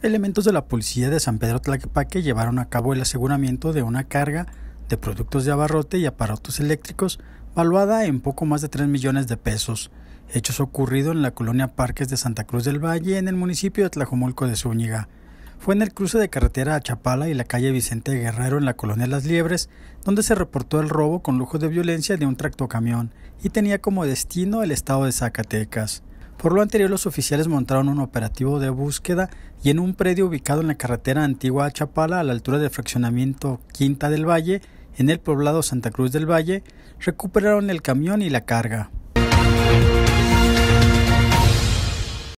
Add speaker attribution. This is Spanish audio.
Speaker 1: Elementos de la Policía de San Pedro Tlaquepaque llevaron a cabo el aseguramiento de una carga de productos de abarrote y aparatos eléctricos valuada en poco más de 3 millones de pesos, hechos ocurrido en la colonia Parques de Santa Cruz del Valle en el municipio de Tlajomulco de Zúñiga. Fue en el cruce de carretera a Chapala y la calle Vicente Guerrero en la colonia Las Liebres, donde se reportó el robo con lujo de violencia de un tractocamión y tenía como destino el estado de Zacatecas. Por lo anterior, los oficiales montaron un operativo de búsqueda y en un predio ubicado en la carretera antigua a Chapala, a la altura del fraccionamiento Quinta del Valle, en el poblado Santa Cruz del Valle, recuperaron el camión y la carga.